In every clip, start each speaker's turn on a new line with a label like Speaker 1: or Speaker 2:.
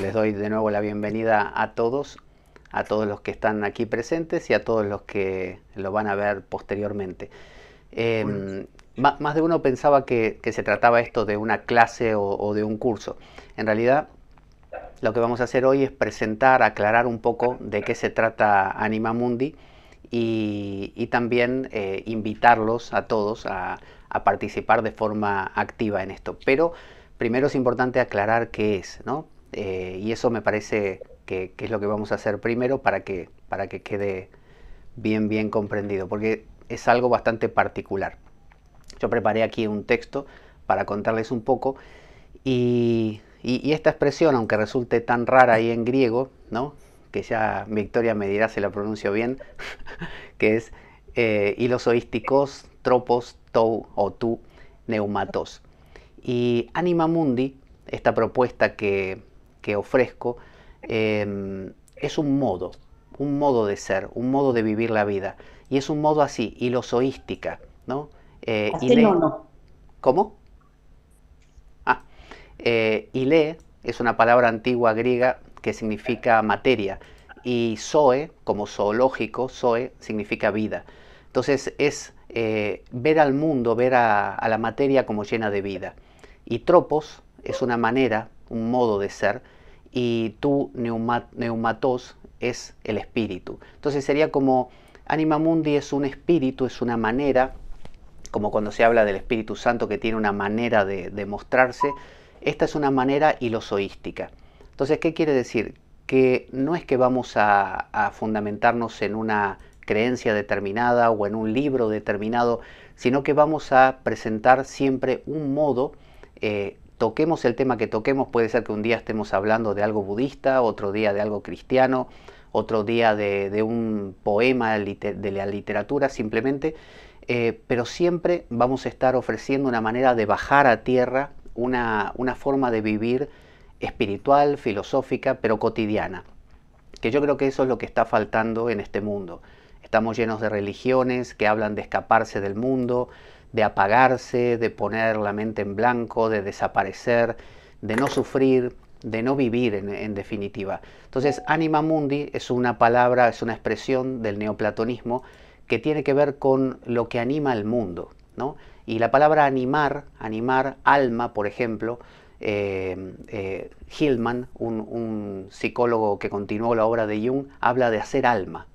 Speaker 1: Les doy de nuevo la bienvenida a todos, a todos los que están aquí presentes y a todos los que lo van a ver posteriormente. Em, más de uno pensaba que, se trataba esto de una clase o, de un curso. En realidad, lo que vamos a hacer hoy es presentar, aclarar un poco de qué se trata Anima Mundi y, también eh, invitarlos a todos a, a, participar de forma activa en esto. Pero primero es importante aclarar qué es, ¿no? Eh, y eso me parece que, es lo que vamos a hacer primero para que, para que quede bien, bien comprendido, porque es algo bastante particular. Yo preparé aquí un texto para contarles un poco y, esta expresión, aunque resulte tan rara ahí en griego, ¿no? que ya Victoria me dirá si la pronuncio bien, que es eh, tropos, tou o tu, neumatos. Y Anima Mundi, esta propuesta que que ofrezco em, es un modo, un modo de ser, un modo de vivir la vida. Y es un modo así, ilozoística, ¿no? Eh, y no. ¿Cómo? Ah, eh, es una palabra antigua griega que significa materia y zoe, como zoológico, zoe significa vida. Entonces es eh, ver al mundo, ver a la materia como llena de vida. Y tropos es una manera, un modo de ser, y tú, neumatos es el espíritu. Entonces sería como anima mundi es un espíritu, es una manera, como cuando se habla del Espíritu Santo que tiene una manera de, mostrarse, esta es una manera ilosoística. Entonces, ¿qué quiere decir? Que no es que vamos a, fundamentarnos en una creencia determinada o en un libro determinado, sino que vamos a presentar siempre un modo eh, toquemos el tema que toquemos, puede ser que un día estemos hablando de algo budista, otro día de algo cristiano, otro día de, un poema de la literatura, simplemente, eh, pero siempre vamos a estar ofreciendo una manera de bajar a tierra, una, una forma de vivir espiritual, filosófica, pero cotidiana, que yo creo que eso es lo que está faltando en este mundo. Estamos llenos de religiones que hablan de escaparse del mundo, de apagarse, de poner la mente en blanco, de desaparecer, de no sufrir, de no vivir en, definitiva. Entonces, anima mundi es una palabra, es una expresión del neoplatonismo que tiene que ver con lo que anima al mundo. Y la palabra animar, animar alma, por ejemplo, eh, eh, Hillman, un psicólogo que continuó la obra de Jung, habla de hacer alma,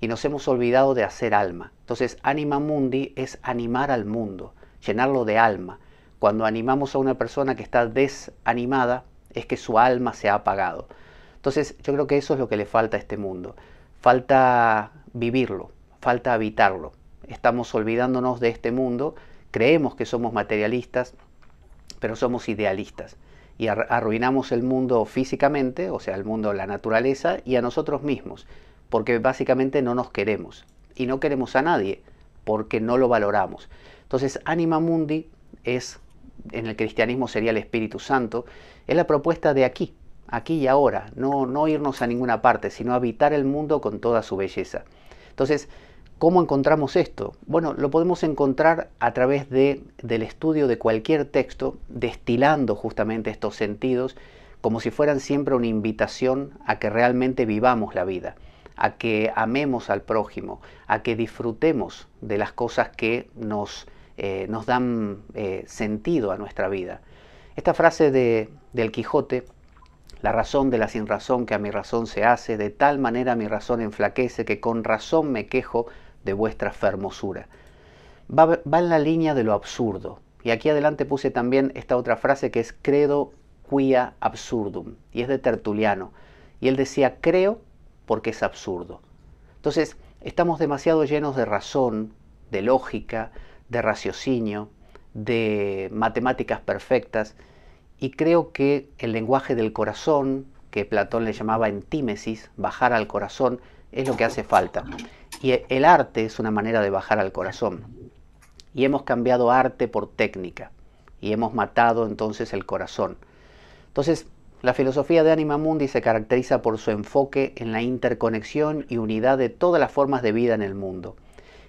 Speaker 1: y nos hemos olvidado de hacer alma. Entonces, anima mundi es animar al mundo, llenarlo de alma. Cuando animamos a una persona que está desanimada, es que su alma se ha apagado. Entonces, yo creo que eso es lo que le falta a este mundo. Falta vivirlo, falta habitarlo. Estamos olvidándonos de este mundo, creemos que somos materialistas, pero somos idealistas y arruinamos el mundo físicamente, o sea, el mundo, la naturaleza, y a nosotros mismos porque básicamente no nos queremos y no queremos a nadie porque no lo valoramos. Entonces, Anima Mundi es, en el cristianismo sería el Espíritu Santo, es la propuesta de aquí, aquí y ahora, no, no irnos a ninguna parte, sino habitar el mundo con toda su belleza. Entonces, ¿cómo encontramos esto? Bueno, lo podemos encontrar a través de, del estudio de cualquier texto, destilando justamente estos sentidos, como si fueran siempre una invitación a que realmente vivamos la vida a que amemos al prójimo, a que disfrutemos de las cosas que nos, eh, nos dan eh, sentido a nuestra vida. Esta frase de, del Quijote, la razón de la sin razón que a mi razón se hace, de tal manera mi razón enflaquece que con razón me quejo de vuestra fermosura. Va, va en la línea de lo absurdo. Y aquí adelante puse también esta otra frase que es credo quia absurdum, y es de Tertuliano. Y él decía, creo porque es absurdo. Entonces, estamos demasiado llenos de razón, de lógica, de raciocinio, de matemáticas perfectas, y creo que el lenguaje del corazón, que Platón le llamaba entímesis, bajar al corazón, es lo que hace falta. Y el arte es una manera de bajar al corazón. Y hemos cambiado arte por técnica, y hemos matado entonces el corazón. Entonces, la filosofía de Anima Mundi se caracteriza por su enfoque en la interconexión y unidad de todas las formas de vida en el mundo.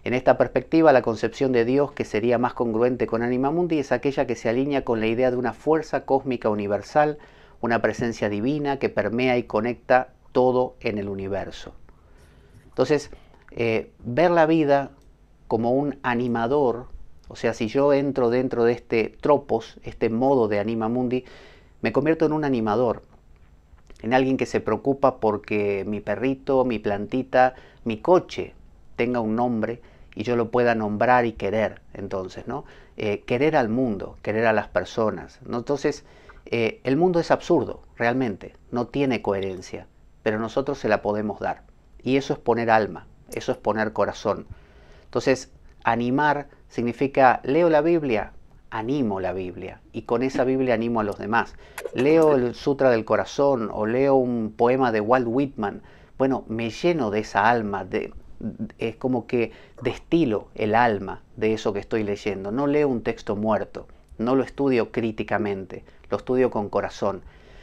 Speaker 1: En esta perspectiva, la concepción de Dios que sería más congruente con Anima Mundi es aquella que se alinea con la idea de una fuerza cósmica universal, una presencia divina que permea y conecta todo en el universo. Entonces, eh, ver la vida como un animador, o sea, si yo entro dentro de este tropos, este modo de Anima Mundi, me convierto en un animador, en alguien que se preocupa porque mi perrito, mi plantita, mi coche tenga un nombre y yo lo pueda nombrar y querer, entonces, ¿no? Eh, querer al mundo, querer a las personas, ¿no? Entonces, eh, el mundo es absurdo, realmente, no tiene coherencia, pero nosotros se la podemos dar. Y eso es poner alma, eso es poner corazón. Entonces, animar significa, leo la Biblia, animo la Biblia y con esa Biblia animo a los demás. Leo el Sutra del Corazón o leo un poema de Walt Whitman. Bueno, me lleno de esa alma, de, es como que destilo el alma de eso que estoy leyendo. No leo un texto muerto, no lo estudio críticamente, lo estudio con corazón.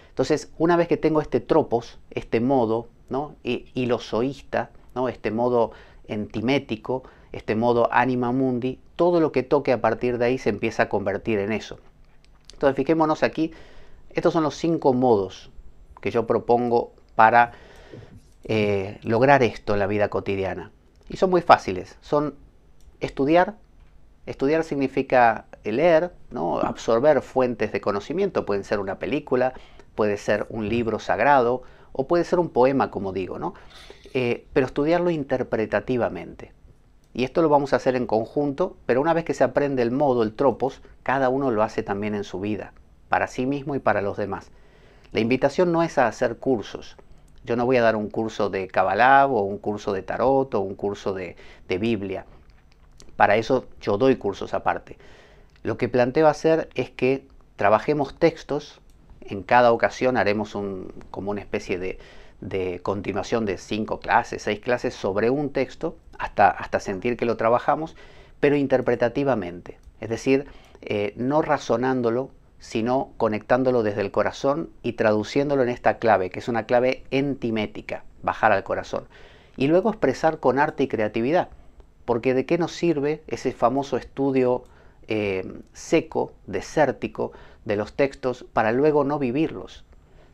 Speaker 1: Entonces, una vez que tengo este tropos, este modo, ¿no? Y, lo ¿no? Este modo entimético, este modo anima mundi, todo lo que toque a partir de ahí se empieza a convertir en eso. Entonces fijémonos aquí, estos son los cinco modos que yo propongo para eh, lograr esto en la vida cotidiana. Y son muy fáciles, son estudiar, estudiar significa leer, ¿no? absorber fuentes de conocimiento, pueden ser una película, puede ser un libro sagrado o puede ser un poema, como digo, ¿no? Eh, pero estudiarlo interpretativamente y esto lo vamos a hacer en conjunto, pero una vez que se aprende el modo, el tropos, cada uno lo hace también en su vida, para sí mismo y para los demás. La invitación no es a hacer cursos. Yo no voy a dar un curso de Kabbalah o un curso de Tarot o un curso de, Biblia. Para eso yo doy cursos aparte. Lo que planteo hacer es que trabajemos textos, en cada ocasión haremos un, como una especie de, de continuación de cinco clases, seis clases sobre un texto, hasta, hasta sentir que lo trabajamos, pero interpretativamente, es decir, eh, no razonándolo, sino conectándolo desde el corazón y traduciéndolo en esta clave, que es una clave entimética, bajar al corazón. Y luego expresar con arte y creatividad, porque de qué nos sirve ese famoso estudio eh, seco, desértico de los textos para luego no vivirlos.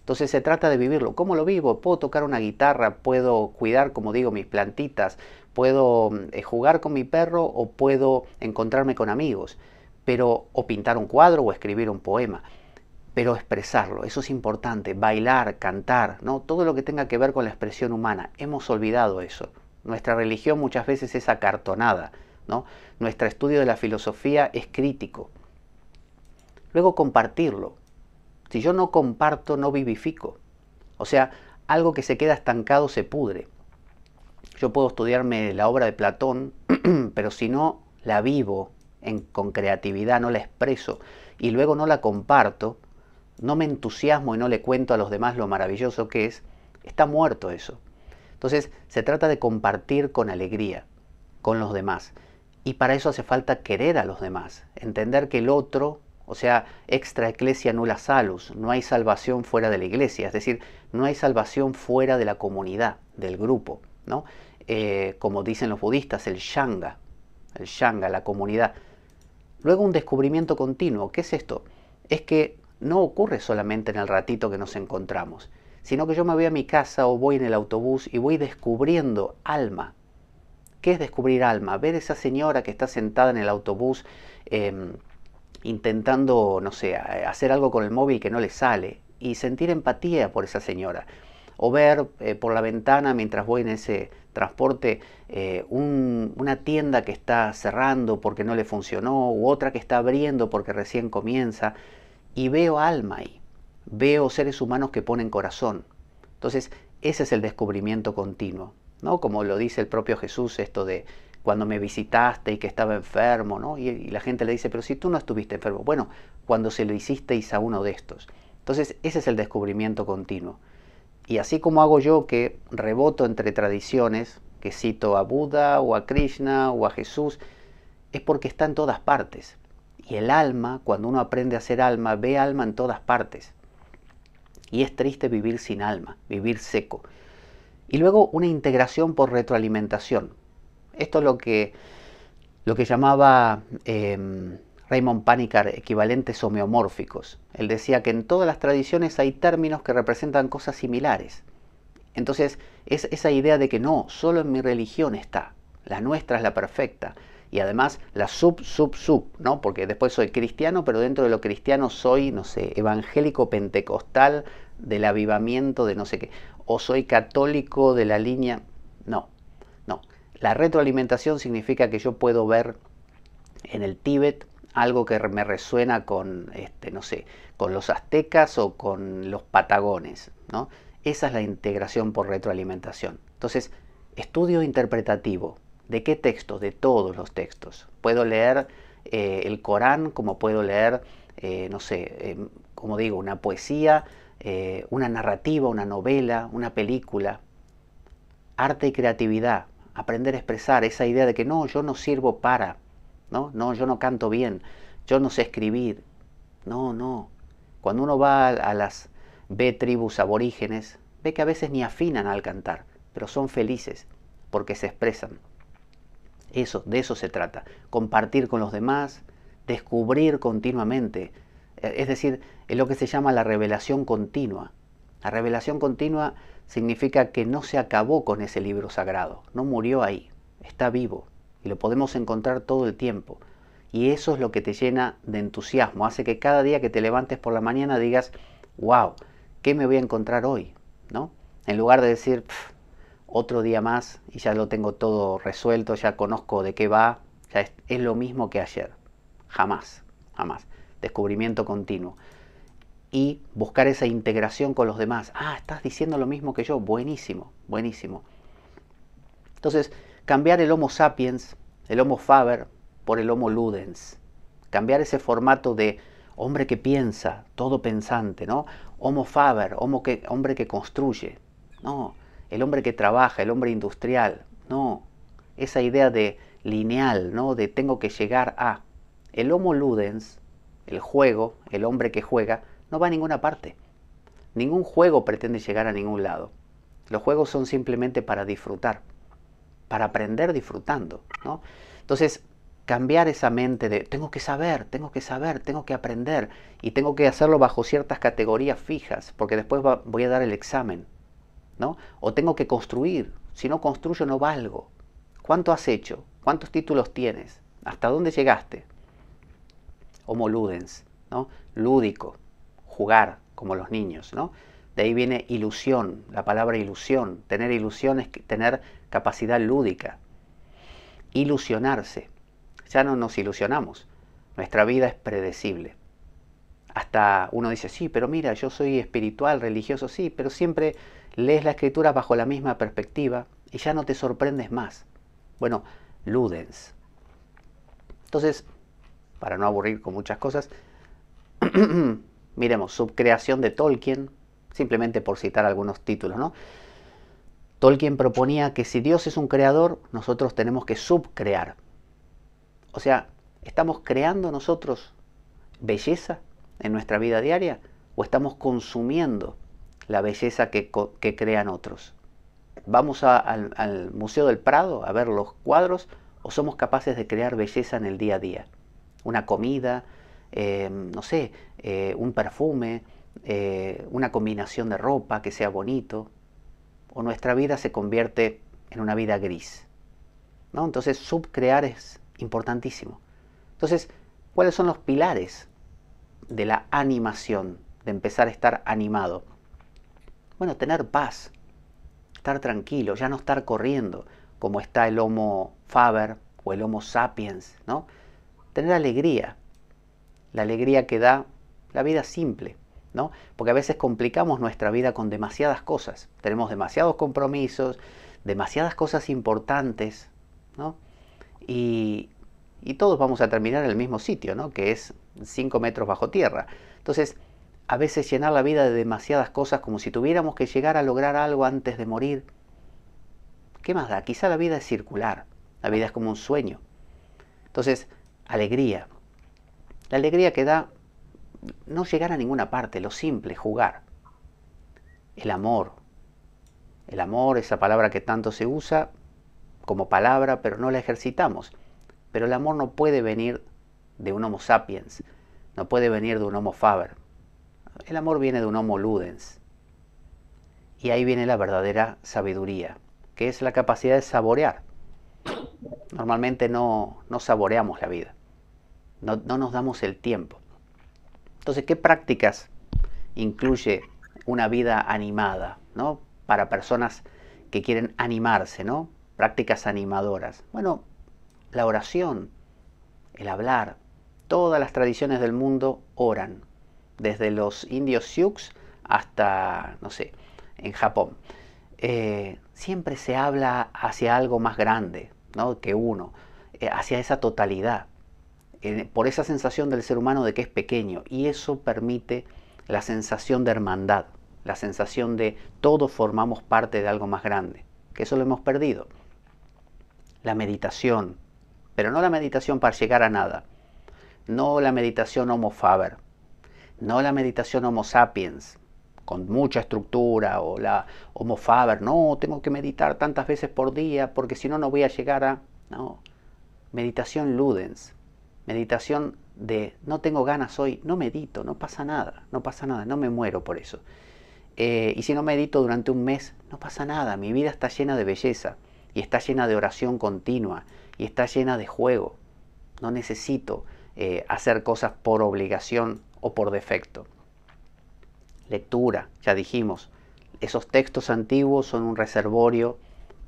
Speaker 1: Entonces se trata de vivirlo. ¿Cómo lo vivo? Puedo tocar una guitarra, puedo cuidar, como digo, mis plantitas, puedo mm, eh, jugar con mi perro o puedo encontrarme con amigos, pero o pintar un cuadro o escribir un poema, pero expresarlo, eso es importante, bailar, cantar, ¿no? Todo lo que tenga que ver con la expresión humana, hemos olvidado eso. Nuestra religión muchas veces es acartonada, ¿no? Nuestro estudio de la filosofía es crítico. Luego compartirlo, si yo no comparto, no vivifico. O sea, algo que se queda estancado se pudre. Yo puedo estudiarme la obra de Platón, pero si no la vivo con creatividad, no la expreso y luego no la comparto, no me entusiasmo y no le cuento a los demás lo maravilloso que es, está muerto eso. Entonces se trata de compartir con alegría, con los demás. Y para eso hace falta querer a los demás, entender que el otro o sea, extra eclesia nula salus, no hay salvación fuera de la iglesia, es decir, no hay salvación fuera de la comunidad, del grupo, ¿no? Eh, como dicen los budistas, el shanga, el shanga, la comunidad. Luego un descubrimiento continuo, ¿qué es esto? Es que no ocurre solamente en el ratito que nos encontramos, sino que yo me voy a mi casa o voy en el autobús y voy descubriendo alma. ¿Qué es descubrir alma? Ver esa señora que está sentada en el autobús em, intentando, no sé, hacer algo con el móvil que no le sale y sentir empatía por esa señora. O ver eh, por la ventana mientras voy en ese transporte eh, una tienda que está cerrando porque no le funcionó u otra que está abriendo porque recién comienza. Y veo alma ahí, veo seres humanos que ponen corazón. Entonces, ese es el descubrimiento continuo, ¿no? Como lo dice el propio Jesús, esto de cuando me visitaste y que estaba enfermo, ¿no? Y, la gente le dice, pero si tú no estuviste enfermo, bueno, cuando se lo hicisteis a uno de estos. Entonces, ese es el descubrimiento continuo. Y así como hago yo que reboto entre tradiciones, que cito a Buda o a Krishna o a Jesús, es porque está en todas partes. Y el alma, cuando uno aprende a ser alma, ve alma en todas partes. Y es triste vivir sin alma, vivir seco. Y luego una integración por retroalimentación. Esto es lo que, lo que llamaba em, Raymond Panikkar equivalentes homeomórficos. Él decía que en todas las tradiciones hay términos que representan cosas similares. Entonces, es esa idea de que no, solo en mi religión está, la nuestra es la perfecta. Y además la sub, sub, sub, ¿no? Porque después soy cristiano, pero dentro de lo cristiano soy, no sé, evangélico pentecostal del avivamiento de no sé qué. O soy católico de la línea. No, la retroalimentación significa que yo puedo ver en el Tíbet algo que me resuena con, este, no sé, con los aztecas o con los patagones. ¿no? Esa es la integración por retroalimentación. Entonces, estudio interpretativo. ¿De qué textos? De todos los textos. Puedo leer eh, el Corán como puedo leer, eh, no sé, em, como digo, una poesía, eh, una narrativa, una novela, una película. Arte y creatividad aprender a expresar esa idea de que no, yo no sirvo para, no, no, yo no canto bien, yo no sé escribir. No, no. Cuando uno va a las ve tribus aborígenes, ve que a veces ni afinan al cantar, pero son felices porque se expresan. Eso, de eso se trata, compartir con los demás, descubrir continuamente, eh, es decir, es lo que se llama la revelación continua. La revelación continua significa que no se acabó con ese libro sagrado, no murió ahí, está vivo y lo podemos encontrar todo el tiempo. Y eso es lo que te llena de entusiasmo, hace que cada día que te levantes por la mañana digas, wow, ¿qué me voy a encontrar hoy? ¿No? En lugar de decir, otro día más y ya lo tengo todo resuelto, ya conozco de qué va, ya es lo mismo que ayer. Jamás, jamás. Descubrimiento continuo y buscar esa integración con los demás. Ah, estás diciendo lo mismo que yo. Buenísimo, buenísimo. Entonces, cambiar el Homo sapiens, el Homo faber, por el Homo ludens. Cambiar ese formato de hombre que piensa, todo pensante, ¿no? Homo faber, homo que, hombre que construye. No, el hombre que trabaja, el hombre industrial. No, esa idea de lineal, ¿no? De tengo que llegar a. El Homo ludens, el juego, el hombre que juega, no va a ninguna parte. Ningún juego pretende llegar a ningún lado. Los juegos son simplemente para disfrutar, para aprender disfrutando. ¿no? Entonces, cambiar esa mente de tengo que saber, tengo que saber, tengo que aprender y tengo que hacerlo bajo ciertas categorías fijas, porque después voy a dar el examen. ¿no? O tengo que construir, si no construyo no valgo. ¿Cuánto has hecho? ¿Cuántos títulos tienes? ¿Hasta dónde llegaste? Homo ludens, ¿no? Lúdico jugar como los niños, ¿no? De ahí viene ilusión, la palabra ilusión. Tener ilusión es tener capacidad lúdica. Ilusionarse. Ya no nos ilusionamos. Nuestra vida es predecible. Hasta uno dice, sí, pero mira, yo soy espiritual, religioso, sí, pero siempre lees la escritura bajo la misma perspectiva y ya no te sorprendes más. Bueno, ludens. Entonces, para no aburrir con muchas cosas, Miremos, subcreación de Tolkien, simplemente por citar algunos títulos, ¿no? Tolkien proponía que si Dios es un creador, nosotros tenemos que subcrear. O sea, ¿estamos creando nosotros belleza en nuestra vida diaria o estamos consumiendo la belleza que, crean otros? ¿Vamos al Museo del Prado a ver los cuadros o somos capaces de crear belleza en el día a día? Una comida, eh, no sé, eh, un perfume, eh, una combinación de ropa que sea bonito, o nuestra vida se convierte en una vida gris. ¿no? Entonces, subcrear es importantísimo. Entonces, ¿cuáles son los pilares de la animación, de empezar a estar animado? Bueno, tener paz, estar tranquilo, ya no estar corriendo, como está el Homo Faber o el Homo Sapiens, ¿no? Tener alegría, la alegría que da la vida simple, ¿no? Porque a veces complicamos nuestra vida con demasiadas cosas, tenemos demasiados compromisos, demasiadas cosas importantes, ¿no? Y, todos vamos a terminar en el mismo sitio, ¿no? Que es cinco metros bajo tierra. Entonces, a veces llenar la vida de demasiadas cosas como si tuviéramos que llegar a lograr algo antes de morir. ¿Qué más da? Quizá la vida es circular, la vida es como un sueño. Entonces, alegría, la alegría que da no llegar a ninguna parte, lo simple, jugar. El amor. El amor, esa palabra que tanto se usa como palabra, pero no la ejercitamos. Pero el amor no puede venir de un Homo sapiens, no puede venir de un Homo faber. El amor viene de un Homo ludens. Y ahí viene la verdadera sabiduría, que es la capacidad de saborear. Normalmente no, no saboreamos la vida. No, nos damos el tiempo. Entonces, ¿qué prácticas incluye una vida animada, ¿no? Para personas que quieren animarse, ¿no? Prácticas animadoras. Bueno, la oración, el hablar, todas las tradiciones del mundo oran, desde los indios Sioux hasta, no sé, en Japón. Eh, siempre se habla hacia algo más grande, ¿no? Que uno, eh, hacia esa totalidad por esa sensación del ser humano de que es pequeño. Y eso permite la sensación de hermandad, la sensación de todos formamos parte de algo más grande, que eso lo hemos perdido. La meditación, pero no la meditación para llegar a nada, no la meditación homo faber, no la meditación homo sapiens, con mucha estructura, o la homo faber, no, tengo que meditar tantas veces por día porque si no, no voy a llegar a... No, meditación ludens, Meditación de no tengo ganas hoy, no medito, no pasa nada, no pasa nada, no me muero por eso. Eh, y si no medito durante un mes, no pasa nada, mi vida está llena de belleza y está llena de oración continua y está llena de juego. No necesito eh, hacer cosas por obligación o por defecto. Lectura, ya dijimos, esos textos antiguos son un reservorio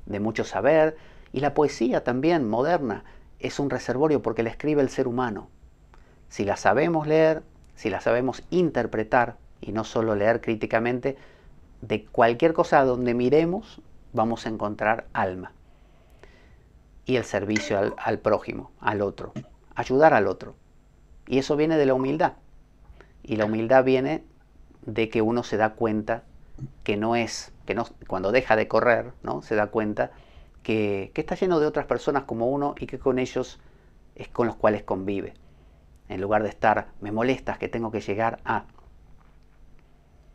Speaker 1: de mucho saber y la poesía también moderna es un reservorio porque la escribe el ser humano. Si la sabemos leer, si la sabemos interpretar, y no solo leer críticamente, de cualquier cosa donde miremos vamos a encontrar alma. Y el servicio al, prójimo, al otro, ayudar al otro. Y eso viene de la humildad. Y la humildad viene de que uno se da cuenta que no es, que no, cuando deja de correr, ¿no? se da cuenta que, está lleno de otras personas como uno y que con ellos es con los cuales convive. En lugar de estar, me molestas que tengo que llegar a...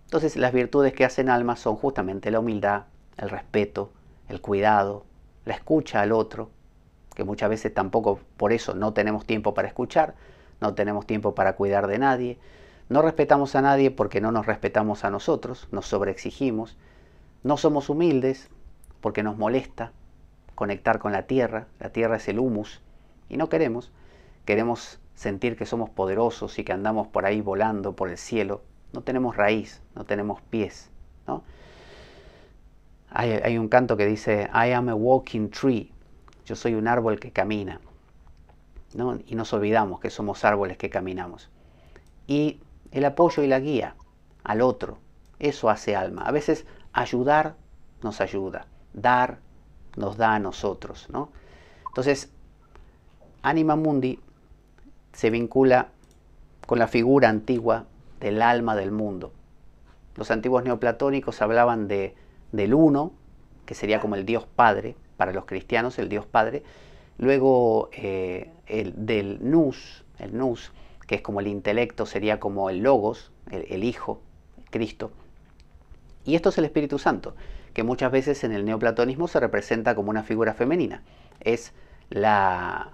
Speaker 1: Entonces las virtudes que hacen alma son justamente la humildad, el respeto, el cuidado, la escucha al otro, que muchas veces tampoco por eso no tenemos tiempo para escuchar, no tenemos tiempo para cuidar de nadie, no respetamos a nadie porque no nos respetamos a nosotros, nos sobreexigimos, no somos humildes porque nos molesta, conectar con la tierra, la tierra es el humus, y no queremos, queremos sentir que somos poderosos y que andamos por ahí volando por el cielo, no tenemos raíz, no tenemos pies, ¿no? Hay, un canto que dice, I am a walking tree, yo soy un árbol que camina, Y nos olvidamos que somos árboles que caminamos. Y el apoyo y la guía al otro, eso hace alma. A veces ayudar nos ayuda, dar nos da a nosotros. ¿no? Entonces, Anima Mundi se vincula con la figura antigua del alma del mundo. Los antiguos neoplatónicos hablaban de, del uno, que sería como el Dios Padre, para los cristianos el Dios Padre, luego eh, el, del Nus, el nous, que es como el intelecto, sería como el logos, el, el Hijo, Cristo, y esto es el Espíritu Santo que muchas veces en el neoplatonismo se representa como una figura femenina. Es la,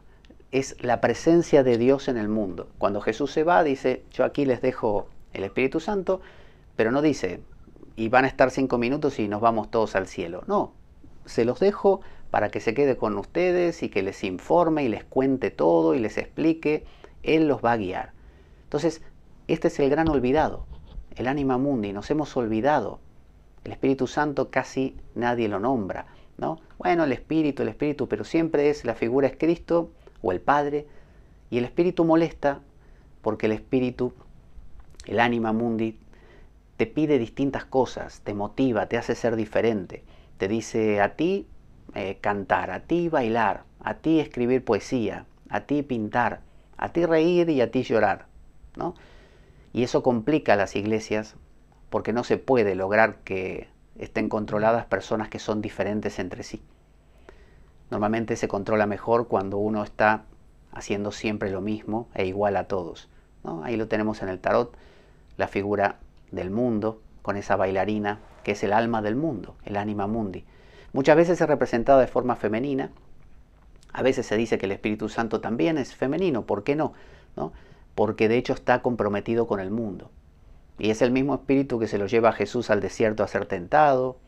Speaker 1: es la presencia de Dios en el mundo. Cuando Jesús se va, dice, yo aquí les dejo el Espíritu Santo, pero no dice, y van a estar cinco minutos y nos vamos todos al cielo. No, se los dejo para que se quede con ustedes y que les informe y les cuente todo y les explique. Él los va a guiar. Entonces, este es el gran olvidado, el anima mundi, nos hemos olvidado el Espíritu Santo casi nadie lo nombra, ¿no? Bueno, el Espíritu, el Espíritu, pero siempre es la figura es Cristo o el Padre, y el Espíritu molesta porque el Espíritu, el ánima mundi, te pide distintas cosas, te motiva, te hace ser diferente, te dice a ti eh, cantar, a ti bailar, a ti escribir poesía, a ti pintar, a ti reír y a ti llorar, ¿no? Y eso complica a las iglesias porque no se puede lograr que estén controladas personas que son diferentes entre sí. Normalmente se controla mejor cuando uno está haciendo siempre lo mismo e igual a todos. Ahí lo tenemos en el tarot, la figura del mundo, con esa bailarina que es el alma del mundo, el anima mundi. Muchas veces es representada de forma femenina, a veces se dice que el Espíritu Santo también es femenino, ¿por qué no? ¿No? Porque de hecho está comprometido con el mundo. Y es el mismo espíritu que se lo lleva a Jesús al desierto a ser tentado,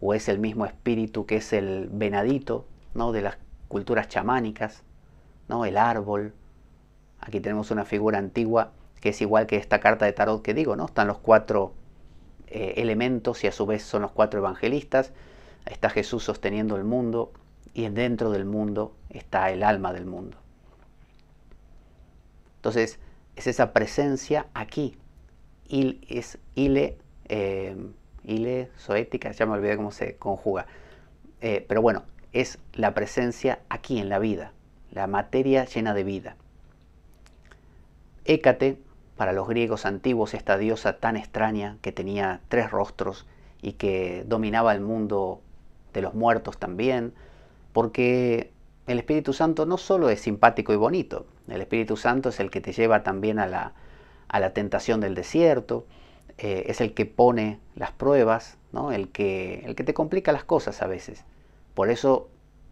Speaker 1: o es el mismo espíritu que es el venadito ¿no? de las culturas chamánicas, ¿no? el árbol. Aquí tenemos una figura antigua que es igual que esta carta de tarot que digo, ¿no? Están los cuatro eh, elementos y a su vez son los cuatro evangelistas. Está Jesús sosteniendo el mundo y dentro del mundo está el alma del mundo. Entonces, es esa presencia aquí es ile, em, ile zoética, ya me olvidé cómo se conjuga. Eh, pero bueno, es la presencia aquí en la vida, la materia llena de vida. Hécate, para los griegos antiguos, esta diosa tan extraña que tenía tres rostros y que dominaba el mundo de los muertos también, porque el Espíritu Santo no solo es simpático y bonito, el Espíritu Santo es el que te lleva también a la a la tentación del desierto, eh, es el que pone las pruebas, ¿no? el, que, el que te complica las cosas a veces. Por eso,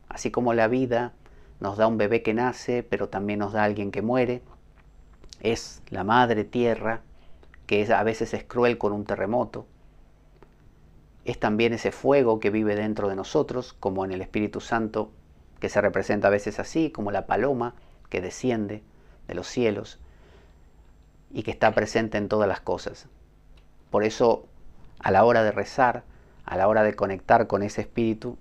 Speaker 1: así como la vida nos da un bebé que nace, pero también nos da alguien que muere, es la madre tierra, que es, a veces es cruel con un terremoto, es también ese fuego que vive dentro de nosotros, como en el Espíritu Santo, que se representa a veces así, como la paloma que desciende de los cielos y que está presente en todas las cosas. Por eso, a la hora de rezar, a la hora de conectar con ese espíritu,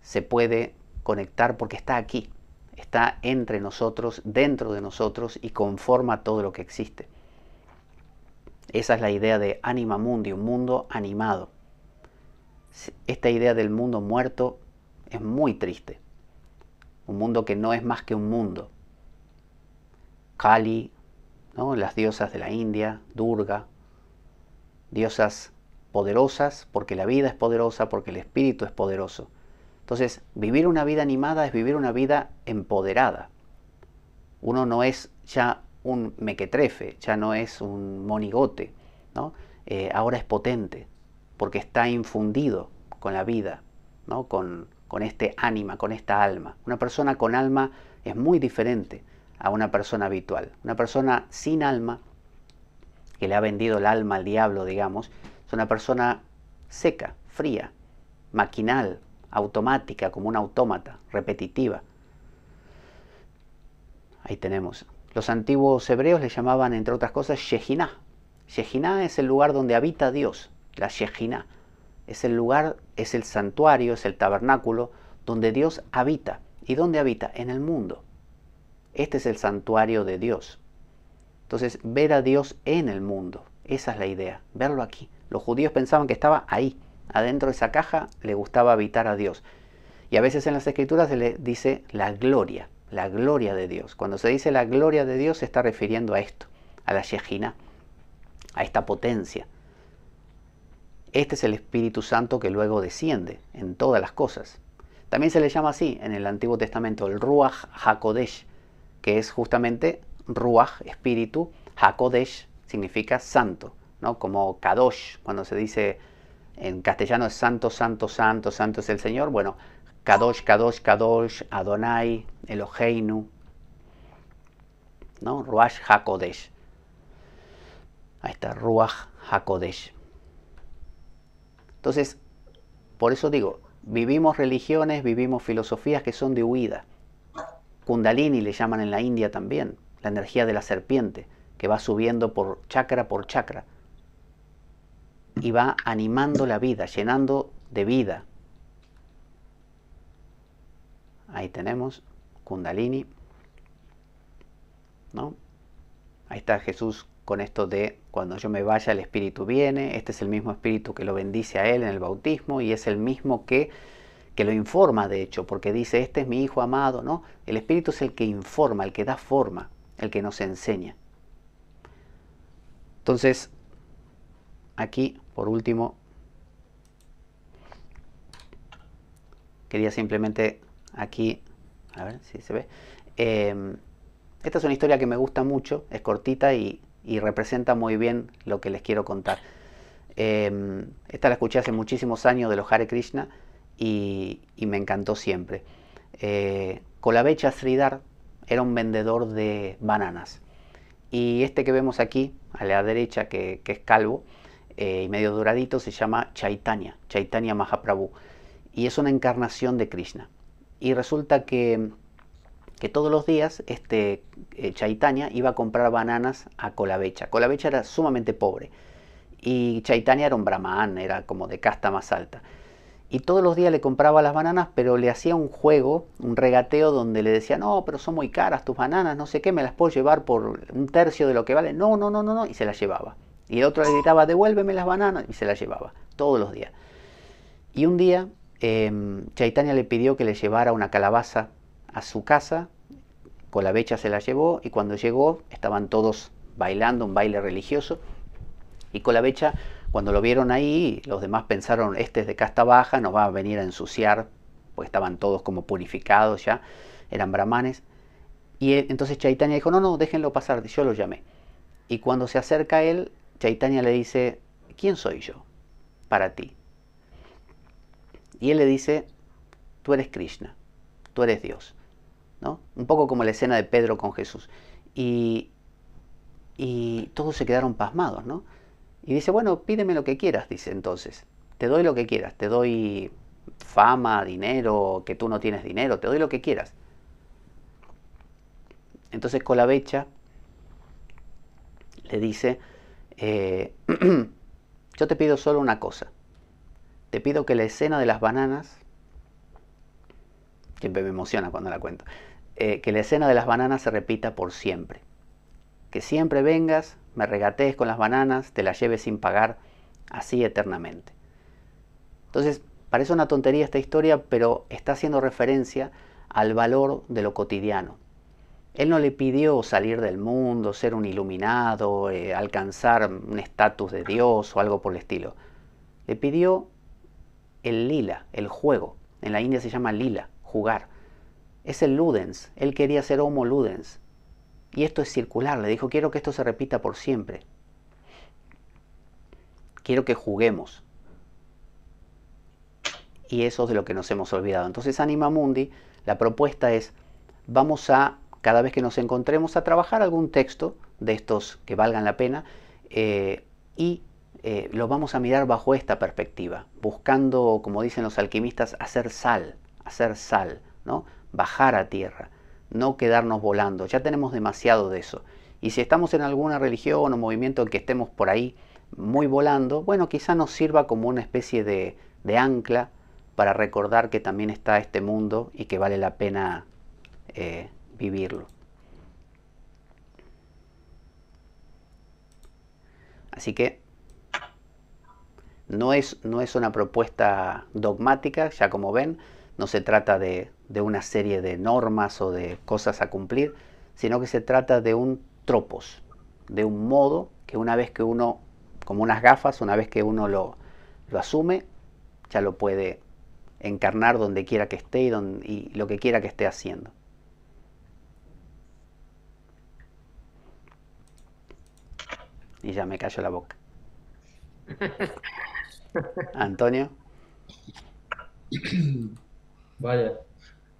Speaker 1: se puede conectar porque está aquí, está entre nosotros, dentro de nosotros y conforma todo lo que existe. Esa es la idea de anima mundi, un mundo animado. Esta idea del mundo muerto es muy triste. Un mundo que no es más que un mundo. Kali, las diosas de la India, Durga, diosas poderosas porque la vida es poderosa, porque el espíritu es poderoso. Entonces, vivir una vida animada es vivir una vida empoderada. Uno no es ya un mequetrefe, ya no es un monigote, ¿no? Eh, ahora es potente, porque está infundido con la vida, ¿no? con, con este ánima, con esta alma. Una persona con alma es muy diferente a una persona habitual. Una persona sin alma, que le ha vendido el alma al diablo, digamos, es una persona seca, fría, maquinal, automática, como un autómata, repetitiva. Ahí tenemos. Los antiguos hebreos le llamaban, entre otras cosas, Shejiná. Shejiná es el lugar donde habita Dios, la Shejiná. Es el lugar, es el santuario, es el tabernáculo donde Dios habita. ¿Y dónde habita? En el mundo. Este es el santuario de Dios. Entonces, ver a Dios en el mundo, esa es la idea, verlo aquí. Los judíos pensaban que estaba ahí, adentro de esa caja le gustaba habitar a Dios. Y a veces en las escrituras se le dice la gloria, la gloria de Dios. Cuando se dice la gloria de Dios se está refiriendo a esto, a la Shejina, a esta potencia. Este es el Espíritu Santo que luego desciende en todas las cosas. También se le llama así en el Antiguo Testamento, el Ruach HaKodesh, que es justamente Ruach, espíritu, Hakodesh significa santo, ¿no? Como Kadosh, cuando se dice en castellano es santo, santo, santo, santo es el Señor, bueno, Kadosh, Kadosh, Kadosh, Adonai, Eloheinu, ¿no? Ruach Hakodesh. Ahí está, Ruach Hakodesh. Entonces, por eso digo, vivimos religiones, vivimos filosofías que son de huida. Kundalini le llaman en la India también, la energía de la serpiente, que va subiendo por chakra por chakra y va animando la vida, llenando de vida. Ahí tenemos Kundalini. ¿No? Ahí está Jesús con esto de cuando yo me vaya el Espíritu viene, este es el mismo Espíritu que lo bendice a él en el bautismo y es el mismo que que lo informa de hecho, porque dice, este es mi hijo amado, ¿no? El Espíritu es el que informa, el que da forma, el que nos enseña. Entonces, aquí, por último, quería simplemente aquí, a ver si se ve. Em, esta es una historia que me gusta mucho, es cortita y, representa muy bien lo que les quiero contar. Em, esta la escuché hace muchísimos años de los Hare Krishna y, me encantó siempre. Eh, Colabecha Sridhar era un vendedor de bananas. Y este que vemos aquí, a la derecha, que, es calvo eh, y medio doradito, se llama Chaitanya, Chaitanya Mahaprabhu. Y es una encarnación de Krishna. Y resulta que, todos los días este eh, Chaitanya iba a comprar bananas a Colabecha. Colabecha era sumamente pobre. Y Chaitanya era un brahman, era como de casta más alta y todos los días le compraba las bananas, pero le hacía un juego, un regateo donde le decía, no, pero son muy caras tus bananas, no sé qué, me las puedo llevar por un tercio de lo que vale. No, no, no, no, no, y se las llevaba. Y el otro le gritaba, devuélveme las bananas, y se las llevaba, todos los días. Y un día, eh, Chaitanya le pidió que le llevara una calabaza a su casa, con la becha se la llevó, y cuando llegó estaban todos bailando, un baile religioso, y con la becha cuando lo vieron ahí, los demás pensaron, este es de casta baja, nos va a venir a ensuciar, pues estaban todos como purificados ya, eran brahmanes. Y e, entonces Chaitanya dijo, no, no, déjenlo pasar, yo lo llamé. Y cuando se acerca a él, Chaitanya le dice, ¿quién soy yo para ti? Y él le dice, tú eres Krishna, tú eres Dios. ¿No? Un poco como la escena de Pedro con Jesús. Y, y todos se quedaron pasmados, ¿no? Y dice, bueno, pídeme lo que quieras, dice entonces. Te doy lo que quieras, te doy fama, dinero, que tú no tienes dinero, te doy lo que quieras. Entonces Colabecha le dice, eh, yo te pido solo una cosa. Te pido que la escena de las bananas, que me emociona cuando la cuento, eh, que la escena de las bananas se repita por siempre. Que siempre vengas me regatees con las bananas, te las lleves sin pagar, así eternamente. Entonces, parece una tontería esta historia, pero está haciendo referencia al valor de lo cotidiano. Él no le pidió salir del mundo, ser un iluminado, eh, alcanzar un estatus de Dios o algo por el estilo. Le pidió el lila, el juego. En la India se llama lila, jugar. Es el ludens. Él quería ser homo ludens. Y esto es circular, le dijo, quiero que esto se repita por siempre. Quiero que juguemos. Y eso es de lo que nos hemos olvidado. Entonces Anima Mundi, la propuesta es, vamos a, cada vez que nos encontremos, a trabajar algún texto de estos que valgan la pena eh, y eh, lo vamos a mirar bajo esta perspectiva, buscando, como dicen los alquimistas, hacer sal, hacer sal, ¿no? bajar a tierra no quedarnos volando. Ya tenemos demasiado de eso. Y si estamos en alguna religión o movimiento en que estemos por ahí muy volando, bueno, quizá nos sirva como una especie de, ancla para recordar que también está este mundo y que vale la pena eh, vivirlo. Así que no es, no es una propuesta dogmática, ya como ven, no se trata de, una serie de normas o de cosas a cumplir, sino que se trata de un tropos, de un modo que una vez que uno, como unas gafas, una vez que uno lo, asume, ya lo puede encarnar donde quiera que esté y, lo que quiera que esté haciendo. Y ya me cayó la boca.
Speaker 2: Antonio.
Speaker 3: Vaya.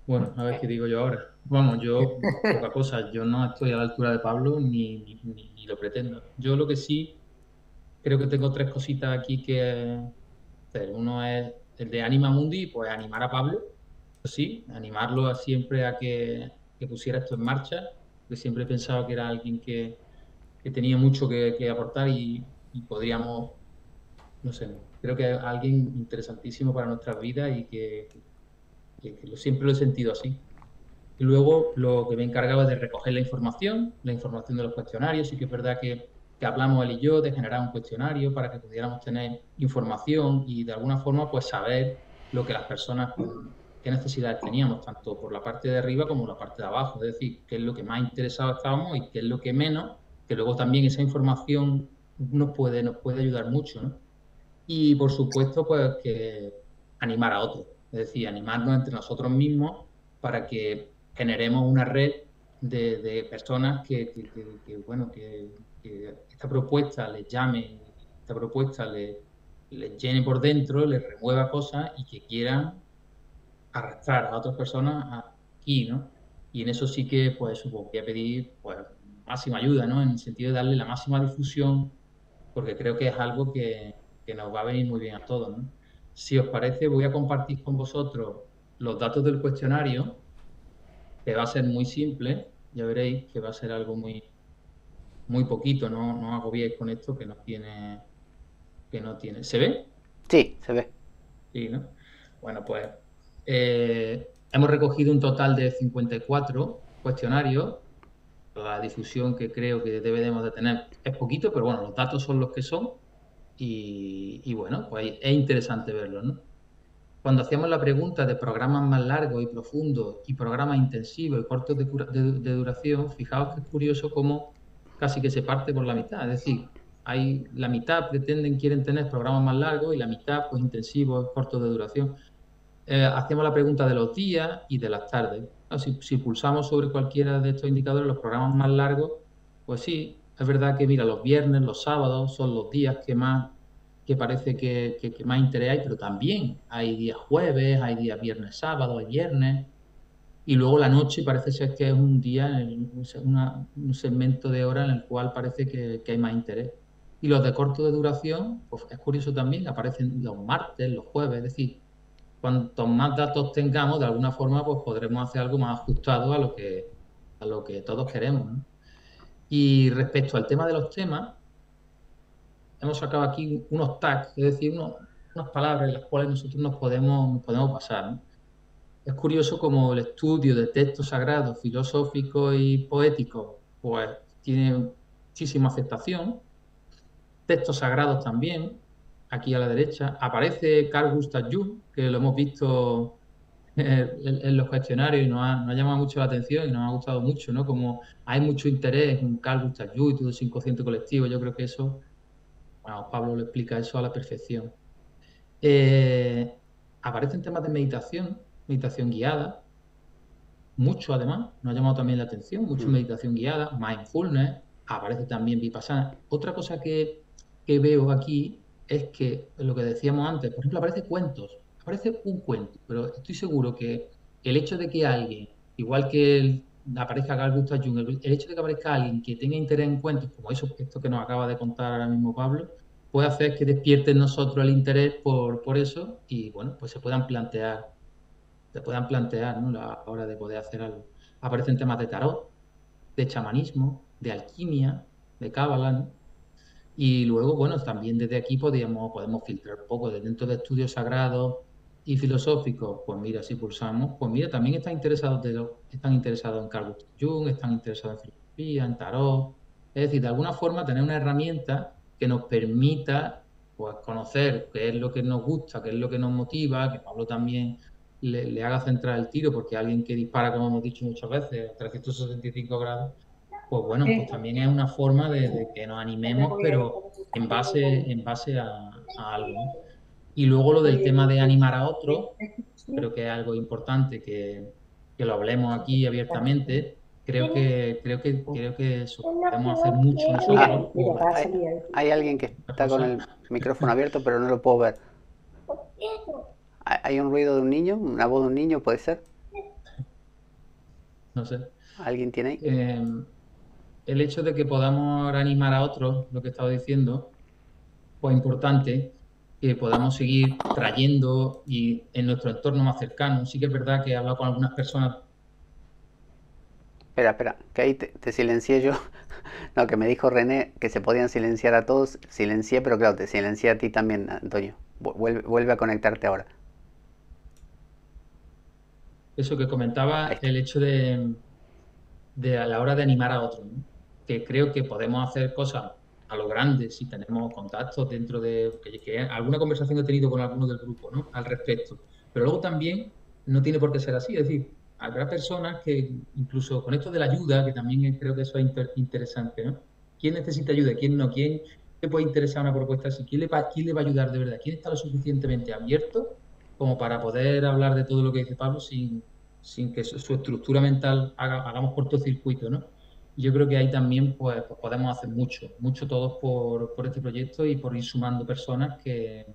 Speaker 3: Bueno, a ver qué digo yo ahora. Vamos, yo, otra cosa, yo no estoy a la altura de Pablo ni, ni, lo pretendo. Yo lo que sí, creo que tengo tres cositas aquí que Uno es el de Anima Mundi, pues animar a Pablo, sí, animarlo a siempre a que, pusiera esto en marcha, que siempre he pensado que era alguien que, tenía mucho que, aportar y, podríamos, no sé, creo que es alguien interesantísimo para nuestras vidas y que lo, siempre lo he sentido así. Y luego lo que me encargaba de recoger la información, la información de los cuestionarios, y que es verdad que, hablamos él y yo de generar un cuestionario para que pudiéramos tener información y de alguna forma pues saber lo que las personas, qué necesidades teníamos, tanto por la parte de arriba como la parte de abajo, es decir, qué es lo que más interesado estábamos y qué es lo que menos, que luego también esa información nos puede, nos puede ayudar mucho, Y por supuesto, pues que animar a otros es decir, animarnos entre nosotros mismos para que generemos una red de, personas que, bueno, que, esta propuesta les llame, esta propuesta les, llene por dentro, les remueva cosas y que quieran arrastrar a otras personas aquí, ¿no? Y en eso sí que, pues, supongo que voy a pedir pues, máxima ayuda, ¿no? En el sentido de darle la máxima difusión, porque creo que es algo que, que nos va a venir muy bien a todos, ¿no? Si os parece, voy a compartir con vosotros los datos del cuestionario, que va a ser muy simple, ya veréis que va a ser algo muy, muy poquito, no, no bien con esto que no tiene, que no tiene. ¿Se ve?
Speaker 1: Sí, se ve.
Speaker 3: Sí, Bueno, pues eh, hemos recogido un total de 54 cuestionarios. La difusión que creo que debemos de tener es poquito, pero bueno, los datos son los que son. Y, bueno, pues es interesante verlo, Cuando hacíamos la pregunta de programas más largos y profundos y programas intensivos y cortos de, duración, fijaos que es curioso cómo casi que se parte por la mitad. Es decir, hay la mitad pretenden, quieren tener programas más largos y la mitad pues intensivos, cortos de duración. Eh, hacemos la pregunta de los días y de las tardes. si, pulsamos sobre cualquiera de estos indicadores, los programas más largos, pues sí, es verdad que, mira, los viernes, los sábados son los días que más que parece que, más interés hay, pero también hay días jueves, hay días viernes, sábado, hay viernes, y luego la noche parece ser que es un día, un segmento de hora en el cual parece que, hay más interés. Y los de corto de duración, pues es curioso también, aparecen los martes, los jueves, es decir, cuantos más datos tengamos, de alguna forma, pues podremos hacer algo más ajustado a lo que, a lo que todos queremos. Y respecto al tema de los temas, hemos sacado aquí unos tags, es decir, unas palabras en las cuales nosotros nos podemos, podemos pasar. Es curioso como el estudio de textos sagrados, filosóficos y poéticos, pues tiene muchísima aceptación. Textos sagrados también, aquí a la derecha. Aparece Carl Gustav Jung, que lo hemos visto en, los cuestionarios y nos ha, llamado mucho la atención y nos ha gustado mucho, ¿no? Como hay mucho interés en Carl Gustav Jung y todo ese inconsciente colectivo, yo creo que eso, bueno, Pablo lo explica eso a la perfección. Eh, aparecen temas de meditación, meditación guiada, mucho además, nos ha llamado también la atención, mucho mm. meditación guiada, mindfulness, aparece también Vipassana. Otra cosa que, que veo aquí es que lo que decíamos antes, por ejemplo, aparece cuentos, parece un cuento, pero estoy seguro que el hecho de que alguien, igual que aparezca Carl Gustav Jung, el, hecho de que aparezca alguien que tenga interés en cuentos, como eso, esto que nos acaba de contar ahora mismo Pablo, puede hacer que despierte en nosotros el interés por, eso y, bueno, pues se puedan plantear, se puedan plantear, La hora de poder hacer algo. Aparecen temas de tarot, de chamanismo, de alquimia, de cábala, Y luego, bueno, también desde aquí podemos, podemos filtrar un poco, desde dentro de estudios sagrados, y filosóficos, pues mira, si pulsamos, pues mira, también están interesados, están interesados en Carl Jung, están interesados en filosofía, en tarot. Es decir, de alguna forma tener una herramienta que nos permita pues, conocer qué es lo que nos gusta, qué es lo que nos motiva, que Pablo también le, haga centrar el tiro, porque alguien que dispara, como hemos dicho muchas veces, a 365 grados, pues bueno, pues también es una forma de, que nos animemos, pero en base, en base a, a algo. Y luego lo del tema de animar a otro creo que es algo importante que, lo hablemos aquí abiertamente. Creo que, creo que, creo que eso podemos hacer mucho nosotros.
Speaker 1: Ah, hay, alguien que está con el micrófono abierto, pero no lo puedo ver. ¿Hay un ruido de un niño? la voz de un niño puede ser? No sé. ¿Alguien tiene ahí? Eh,
Speaker 3: el hecho de que podamos animar a otros, lo que estaba diciendo, pues importante, que podamos seguir trayendo y en nuestro entorno más cercano. Sí que es verdad que he hablado con algunas personas.
Speaker 1: Espera, espera, que ahí te, silencié yo. No, que me dijo René que se podían silenciar a todos. Silencié, pero claro, te silencié a ti también, Antonio. Vuelve, vuelve a conectarte ahora.
Speaker 3: Eso que comentaba, el hecho de, a la hora de animar a otros, que creo que podemos hacer cosas a lo grande, si tenemos contactos dentro de... Que, alguna conversación he tenido con alguno del grupo ¿no? al respecto. Pero luego también no tiene por qué ser así. Es decir, habrá personas que incluso con esto de la ayuda, que también creo que eso es interesante, ¿no? ¿Quién necesita ayuda? ¿Quién no? ¿Quién te puede interesar una propuesta así? ¿Quién le, va, ¿Quién le va a ayudar de verdad? ¿Quién está lo suficientemente abierto como para poder hablar de todo lo que dice Pablo sin, sin que su, estructura mental hagamos cortocircuito, ¿no? yo creo que ahí también pues, pues podemos hacer mucho, mucho todos por, este proyecto y por ir sumando personas que,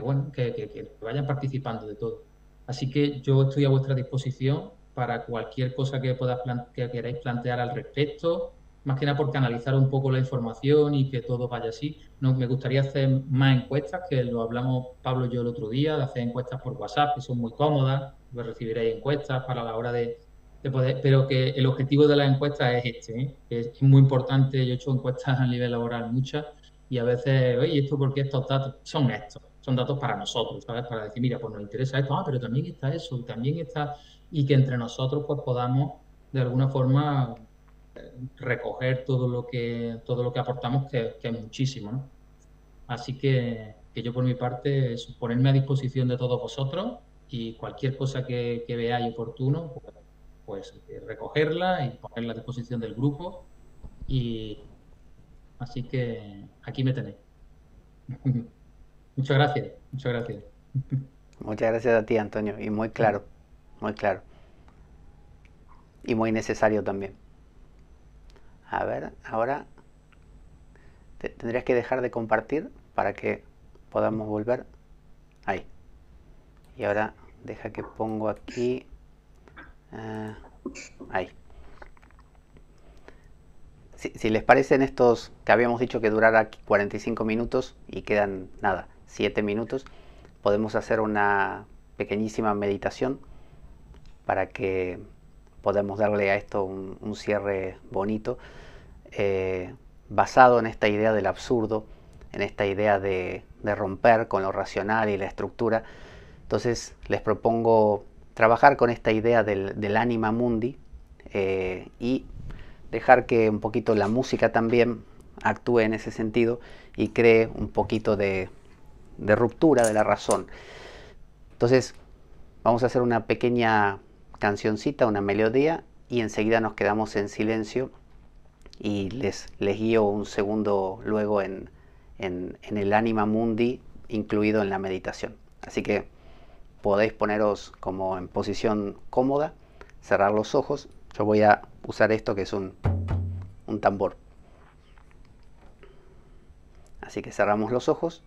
Speaker 3: bueno, que, vayan participando de todo. Así que yo estoy a vuestra disposición para cualquier cosa que, que queráis plantear al respecto, más que nada porque analizar un poco la información y que todo vaya así. me gustaría hacer más encuestas, que lo hablamos Pablo y yo el otro día, de hacer encuestas por WhatsApp, que son muy cómodas, pues recibiréis encuestas para la hora de, pero que el objetivo de la encuesta es este, ¿eh? que es muy importante, yo he hecho encuestas a nivel laboral muchas y a veces, oye, ¿esto porque estos datos son estos? Son datos para nosotros, Para decir, mira, pues nos interesa esto, ah, pero también está eso, también está, y que entre nosotros pues podamos de alguna forma eh, recoger todo lo que todo lo que aportamos que, es muchísimo ¿no? así que, yo por mi parte es ponerme a disposición de todos vosotros y cualquier cosa que, que veáis oportuno pues, pues eh, recogerla y ponerla a disposición del grupo. Y así que aquí me tenéis. muchas gracias, muchas gracias.
Speaker 1: Muchas gracias a ti, Antonio. Y muy claro, muy claro. Y muy necesario también. A ver, ahora tendrías que dejar de compartir para que podamos volver. Ahí. Y ahora deja que pongo aquí Ah, ahí. Si, les parecen estos que habíamos dicho que durara 45 minutos y quedan nada, 7 minutos, podemos hacer una pequeñísima meditación para que podamos darle a esto un, cierre bonito, eh, basado en esta idea del absurdo, en esta idea de, de romper con lo racional y la estructura. Entonces les propongo trabajar con esta idea del, anima mundi eh, y dejar que un poquito la música también actúe en ese sentido y cree un poquito de, ruptura de la razón. Entonces, vamos a hacer una pequeña cancioncita, una melodía, y enseguida nos quedamos en silencio y les, les guío un segundo luego en, en el anima mundi incluido en la meditación. Así que podéis poneros como en posición cómoda, cerrar los ojos. Yo voy a usar esto que es un, tambor. Así que cerramos los ojos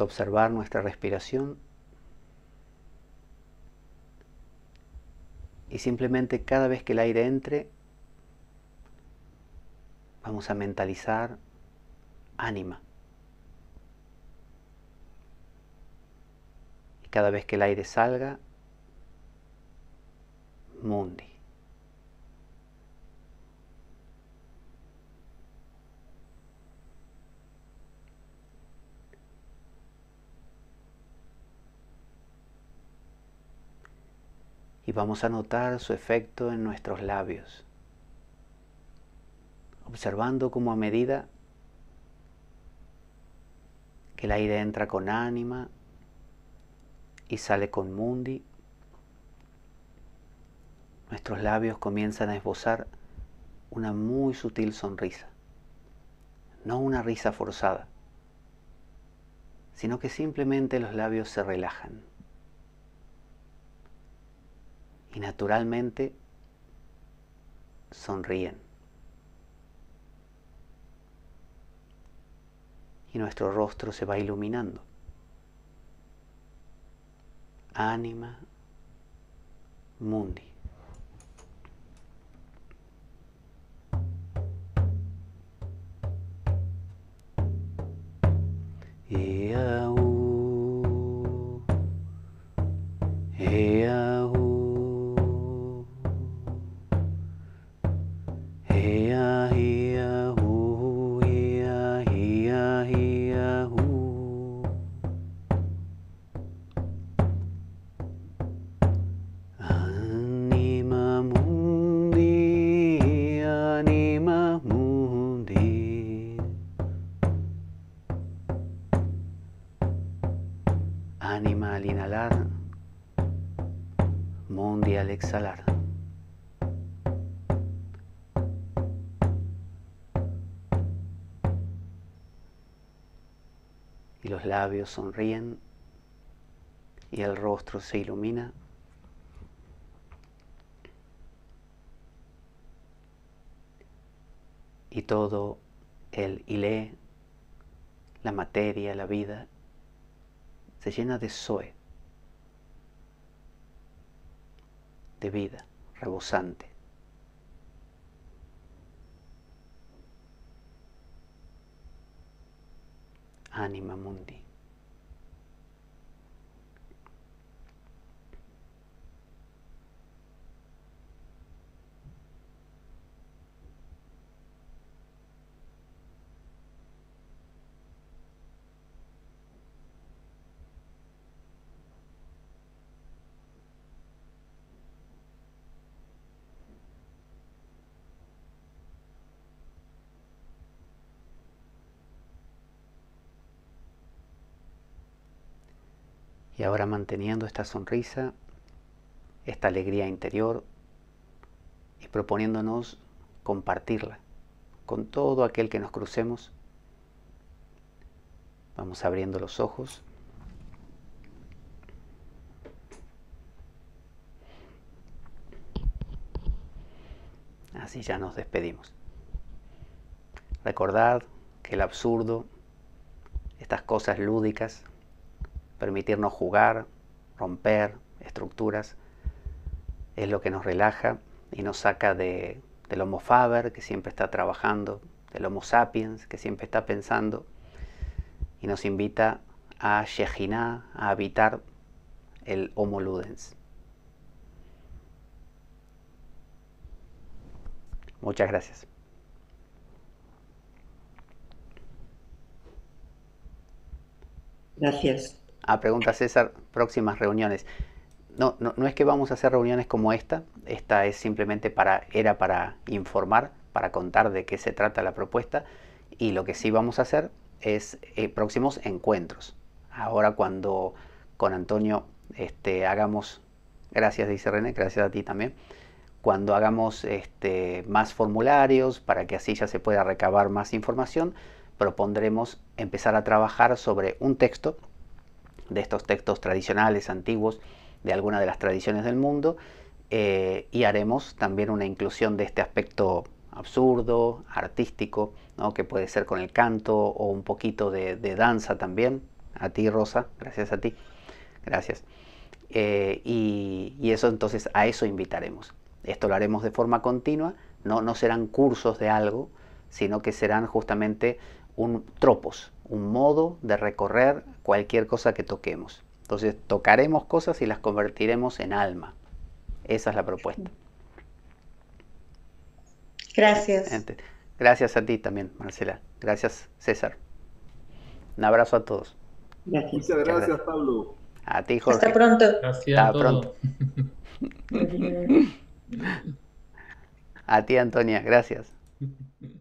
Speaker 1: observar nuestra respiración y simplemente cada vez que el aire entre, vamos a mentalizar ánima. Y cada vez que el aire salga, mundi. vamos a notar su efecto en nuestros labios, observando como a medida que el aire entra con ánima y sale con mundi, nuestros labios comienzan a esbozar una muy sutil sonrisa, no una risa forzada, sino que simplemente los labios se relajan y naturalmente sonríen. Y nuestro rostro se va iluminando. Anima mundi. labios sonríen y el rostro se ilumina. Y todo el ilé, la materia, la vida, se llena de soe, de vida rebosante.
Speaker 2: anima mundi.
Speaker 1: ahora manteniendo esta sonrisa, esta alegría interior y proponiéndonos compartirla con todo aquel que nos crucemos. Vamos abriendo los ojos. Así ya nos despedimos. Recordad que el absurdo, estas cosas lúdicas, permitirnos jugar, romper estructuras, es lo que nos relaja y nos saca del Homo Faber, que siempre está trabajando, del Homo Sapiens, que siempre está pensando, y nos invita a Shejiná, a habitar el Homo Ludens. Muchas gracias. Gracias. A pregunta César, próximas reuniones. No, no, es que vamos a hacer reuniones como esta, esta es simplemente para, era para informar, para contar de qué se trata la propuesta y lo que sí vamos a hacer es eh, próximos encuentros. Ahora cuando con Antonio este, hagamos, gracias dice René, gracias a ti también, cuando hagamos este, más formularios para que así ya se pueda recabar más información, propondremos empezar a trabajar sobre un texto de estos textos tradicionales, antiguos, de alguna de las tradiciones del mundo, eh, y haremos también una inclusión de este aspecto absurdo, artístico, que puede ser con el canto o un poquito de, danza también. A ti, Rosa, gracias a ti. Gracias. Eh, y, eso entonces a eso invitaremos. Esto lo haremos de forma continua, no, no serán cursos de algo, sino que serán justamente un tropos, un modo de recorrer cualquier cosa que toquemos. Entonces tocaremos cosas y las convertiremos en alma. Esa es la propuesta. Gracias. Gracias a ti también, Marcela. Gracias, César. Un abrazo a todos.
Speaker 2: Muchas gracias, Pablo.
Speaker 1: A ti, Jorge. Hasta pronto. Hasta pronto. a ti, Antonia. Gracias.